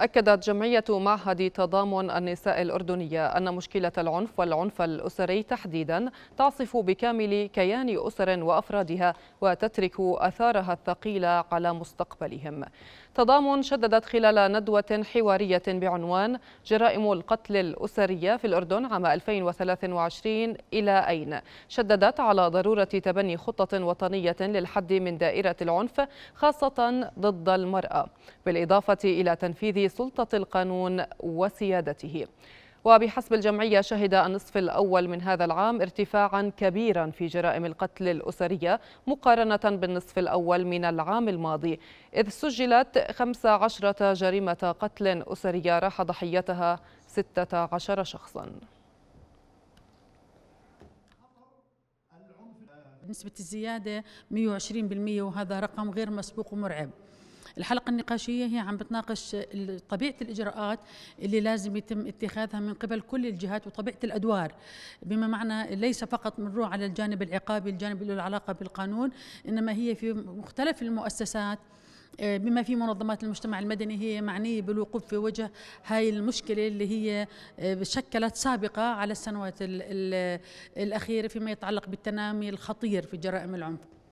أكدت جمعية معهد تضامن النساء الأردنية أن مشكلة العنف والعنف الأسري تحديدا تعصف بكامل كيان أسر وأفرادها وتترك أثارها الثقيلة على مستقبلهم تضامن شددت خلال ندوة حوارية بعنوان جرائم القتل الأسرية في الأردن عام 2023 إلى أين شددت على ضرورة تبني خطة وطنية للحد من دائرة العنف خاصة ضد المرأة بالإضافة إلى تنفيذ سلطة القانون وسيادته وبحسب الجمعية شهد النصف الأول من هذا العام ارتفاعا كبيرا في جرائم القتل الأسرية مقارنة بالنصف الأول من العام الماضي إذ سجلت 15 جريمة قتل أسرية راح ضحيتها 16 شخصا نسبة الزيادة 120% وهذا رقم غير مسبوق ومرعب الحلقه النقاشيه هي عم بتناقش طبيعه الاجراءات اللي لازم يتم اتخاذها من قبل كل الجهات وطبيعه الادوار بما معنى ليس فقط بنروح على الجانب العقابي الجانب اللي له علاقه بالقانون انما هي في مختلف المؤسسات آه، بما في منظمات المجتمع المدني هي معنية بالوقوف في وجه هاي المشكلة اللي هي آه، شكلت سابقة على السنوات الأخيرة فيما يتعلق بالتنامي الخطير في جرائم العنف